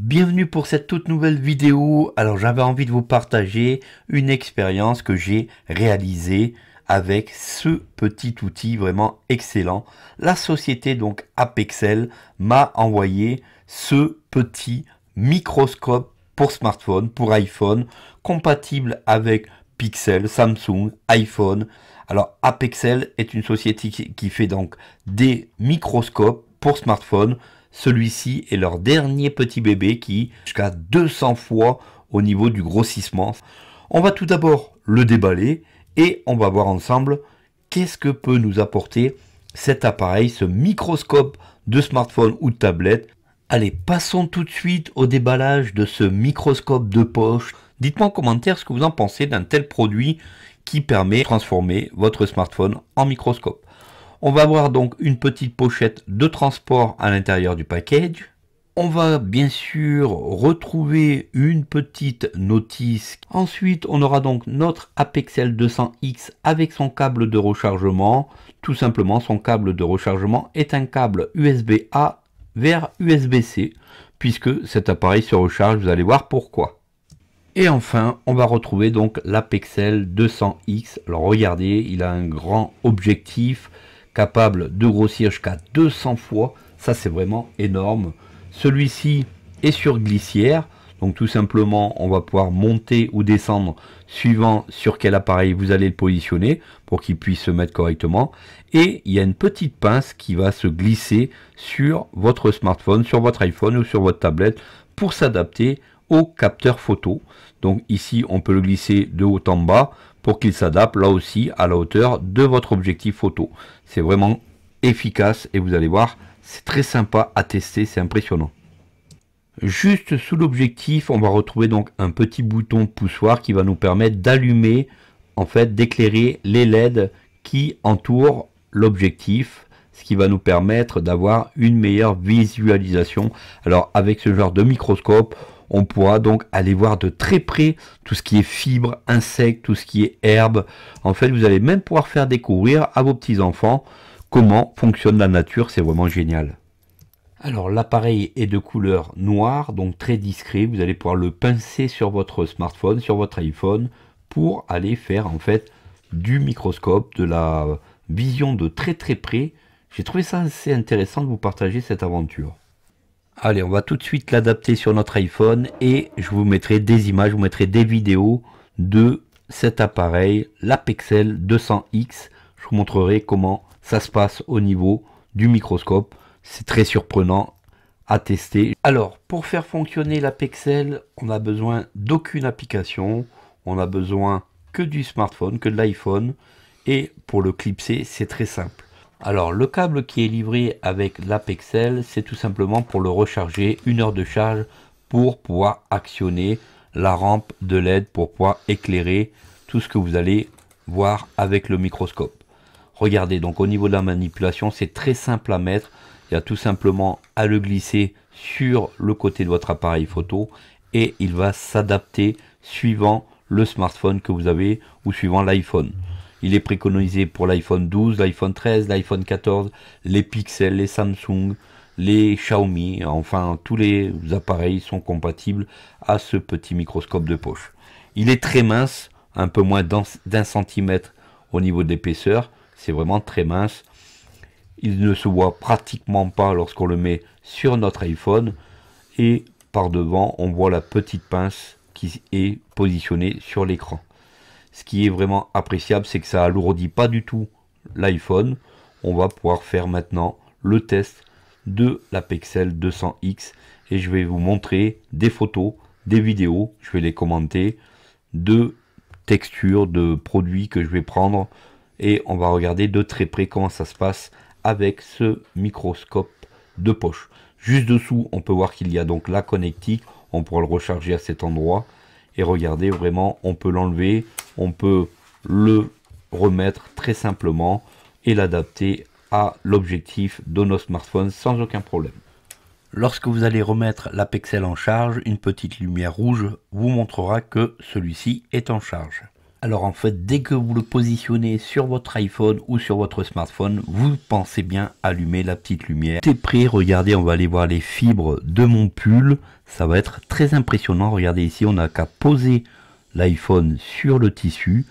Bienvenue pour cette toute nouvelle vidéo. Alors j'avais envie de vous partager une expérience que j'ai réalisée avec ce petit outil vraiment excellent. La société donc Apexel m'a envoyé ce petit microscope pour smartphone, pour iPhone, compatible avec Pixel, Samsung, iPhone. Alors Apexel est une société qui fait donc des microscopes pour smartphone celui-ci est leur dernier petit bébé qui, jusqu'à 200 fois au niveau du grossissement. On va tout d'abord le déballer et on va voir ensemble qu'est-ce que peut nous apporter cet appareil, ce microscope de smartphone ou de tablette. Allez, passons tout de suite au déballage de ce microscope de poche. Dites-moi en commentaire ce que vous en pensez d'un tel produit qui permet de transformer votre smartphone en microscope. On va avoir donc une petite pochette de transport à l'intérieur du package. On va bien sûr retrouver une petite notice. Ensuite, on aura donc notre Apexel 200X avec son câble de rechargement. Tout simplement, son câble de rechargement est un câble USB-A vers USB-C, puisque cet appareil se recharge, vous allez voir pourquoi. Et enfin, on va retrouver donc l'Apexel 200X. Alors regardez, il a un grand objectif capable de grossir jusqu'à 200 fois. Ça, c'est vraiment énorme. Celui-ci est sur glissière. Donc tout simplement, on va pouvoir monter ou descendre suivant sur quel appareil vous allez le positionner pour qu'il puisse se mettre correctement. Et il y a une petite pince qui va se glisser sur votre smartphone, sur votre iPhone ou sur votre tablette pour s'adapter au capteur photo. Donc ici, on peut le glisser de haut en bas pour qu'il s'adapte là aussi à la hauteur de votre objectif photo. C'est vraiment efficace et vous allez voir, c'est très sympa à tester, c'est impressionnant. Juste sous l'objectif, on va retrouver donc un petit bouton poussoir qui va nous permettre d'allumer, en fait, d'éclairer les LED qui entourent l'objectif, ce qui va nous permettre d'avoir une meilleure visualisation. Alors avec ce genre de microscope, on pourra donc aller voir de très près tout ce qui est fibres, insectes, tout ce qui est herbe. En fait, vous allez même pouvoir faire découvrir à vos petits-enfants comment fonctionne la nature, c'est vraiment génial. Alors l'appareil est de couleur noire, donc très discret, vous allez pouvoir le pincer sur votre smartphone, sur votre iPhone, pour aller faire en fait du microscope, de la vision de très très près. J'ai trouvé ça assez intéressant de vous partager cette aventure. Allez, on va tout de suite l'adapter sur notre iPhone et je vous mettrai des images, je vous mettrai des vidéos de cet appareil, la 200X. Je vous montrerai comment ça se passe au niveau du microscope. C'est très surprenant à tester. Alors, pour faire fonctionner la on n'a besoin d'aucune application. On a besoin que du smartphone, que de l'iPhone. Et pour le clipser, c'est très simple. Alors le câble qui est livré avec l'Apexel, c'est tout simplement pour le recharger, une heure de charge pour pouvoir actionner la rampe de LED pour pouvoir éclairer tout ce que vous allez voir avec le microscope. Regardez, donc au niveau de la manipulation, c'est très simple à mettre. Il y a tout simplement à le glisser sur le côté de votre appareil photo et il va s'adapter suivant le smartphone que vous avez ou suivant l'iPhone. Il est préconisé pour l'iPhone 12, l'iPhone 13, l'iPhone 14, les Pixel, les Samsung, les Xiaomi. Enfin, tous les appareils sont compatibles à ce petit microscope de poche. Il est très mince, un peu moins d'un centimètre au niveau d'épaisseur. C'est vraiment très mince. Il ne se voit pratiquement pas lorsqu'on le met sur notre iPhone. Et par devant, on voit la petite pince qui est positionnée sur l'écran. Ce qui est vraiment appréciable, c'est que ça alourdit pas du tout l'iPhone. On va pouvoir faire maintenant le test de la Pixel 200X et je vais vous montrer des photos, des vidéos, je vais les commenter, de textures, de produits que je vais prendre et on va regarder de très près comment ça se passe avec ce microscope de poche. Juste dessous, on peut voir qu'il y a donc la connectique, on pourra le recharger à cet endroit et regardez, vraiment, on peut l'enlever, on peut le remettre très simplement et l'adapter à l'objectif de nos smartphones sans aucun problème. Lorsque vous allez remettre la Pixel en charge, une petite lumière rouge vous montrera que celui-ci est en charge. Alors en fait, dès que vous le positionnez sur votre iPhone ou sur votre smartphone, vous pensez bien allumer la petite lumière. C'est prêt, regardez, on va aller voir les fibres de mon pull. Ça va être très impressionnant. Regardez ici, on n'a qu'à poser l'iPhone sur le tissu.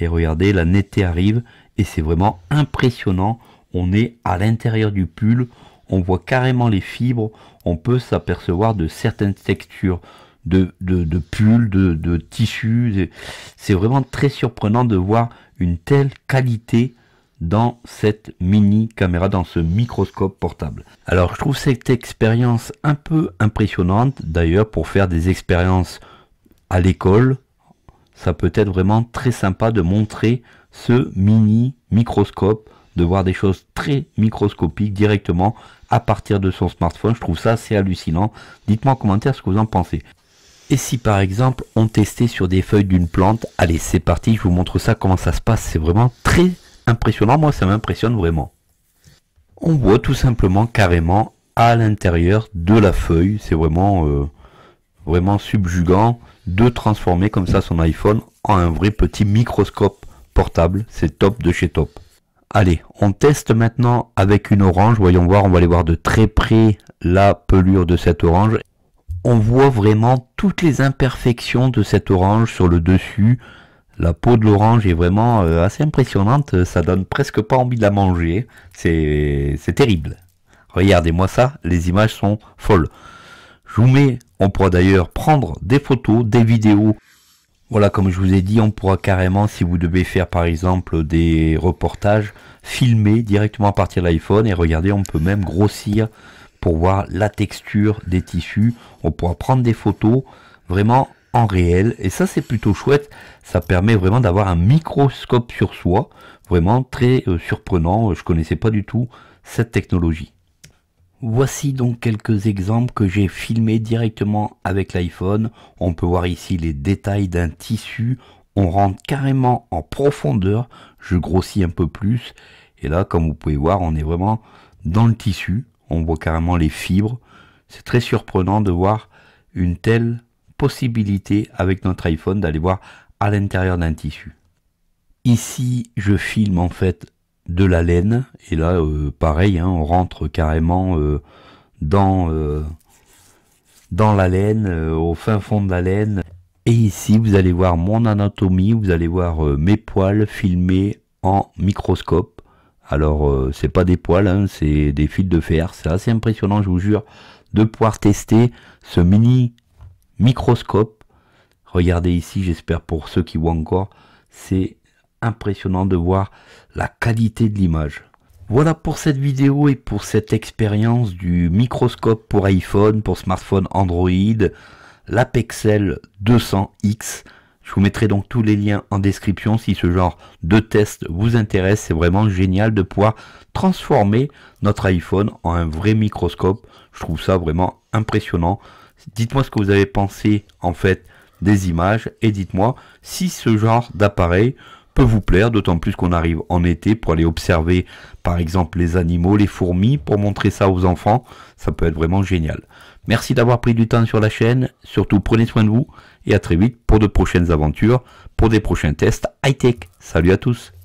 Et regardez, la netteté arrive. Et c'est vraiment impressionnant. On est à l'intérieur du pull. On voit carrément les fibres. On peut s'apercevoir de certaines textures de, de, de pulls, de, de tissus. C'est vraiment très surprenant de voir une telle qualité dans cette mini caméra, dans ce microscope portable. Alors je trouve cette expérience un peu impressionnante, d'ailleurs pour faire des expériences à l'école, ça peut être vraiment très sympa de montrer ce mini microscope, de voir des choses très microscopiques directement à partir de son smartphone. Je trouve ça assez hallucinant. Dites-moi en commentaire ce que vous en pensez. Et si par exemple on testait sur des feuilles d'une plante, allez c'est parti, je vous montre ça comment ça se passe, c'est vraiment très impressionnant, moi ça m'impressionne vraiment. On voit tout simplement carrément à l'intérieur de la feuille, c'est vraiment, euh, vraiment subjugant de transformer comme ça son iPhone en un vrai petit microscope portable, c'est top de chez top. Allez, on teste maintenant avec une orange, voyons voir, on va aller voir de très près la pelure de cette orange on voit vraiment toutes les imperfections de cette orange sur le dessus. La peau de l'orange est vraiment euh, assez impressionnante, ça donne presque pas envie de la manger, c'est terrible. Regardez-moi ça, les images sont folles. Je vous mets, on pourra d'ailleurs prendre des photos, des vidéos. Voilà, comme je vous ai dit, on pourra carrément, si vous devez faire par exemple des reportages, filmer directement à partir de l'iPhone et regardez, on peut même grossir voir la texture des tissus. On pourra prendre des photos vraiment en réel. Et ça, c'est plutôt chouette. Ça permet vraiment d'avoir un microscope sur soi. Vraiment très euh, surprenant. Je connaissais pas du tout cette technologie. Voici donc quelques exemples que j'ai filmés directement avec l'iPhone. On peut voir ici les détails d'un tissu. On rentre carrément en profondeur. Je grossis un peu plus. Et là, comme vous pouvez voir, on est vraiment dans le tissu on voit carrément les fibres. C'est très surprenant de voir une telle possibilité avec notre iPhone d'aller voir à l'intérieur d'un tissu. Ici, je filme en fait de la laine. Et là, euh, pareil, hein, on rentre carrément euh, dans, euh, dans la laine, au fin fond de la laine. Et ici, vous allez voir mon anatomie, vous allez voir mes poils filmés en microscope. Alors, ce euh, c'est pas des poils, hein, c'est des fils de fer. C'est assez impressionnant, je vous jure, de pouvoir tester ce mini microscope. Regardez ici, j'espère pour ceux qui voient encore, c'est impressionnant de voir la qualité de l'image. Voilà pour cette vidéo et pour cette expérience du microscope pour iPhone, pour smartphone Android, l'Apexel 200X. Je vous mettrai donc tous les liens en description si ce genre de test vous intéresse. C'est vraiment génial de pouvoir transformer notre iPhone en un vrai microscope. Je trouve ça vraiment impressionnant. Dites-moi ce que vous avez pensé en fait des images et dites-moi si ce genre d'appareil peut vous plaire, d'autant plus qu'on arrive en été pour aller observer par exemple les animaux, les fourmis, pour montrer ça aux enfants, ça peut être vraiment génial. Merci d'avoir pris du temps sur la chaîne, surtout prenez soin de vous et à très vite pour de prochaines aventures, pour des prochains tests high-tech. Salut à tous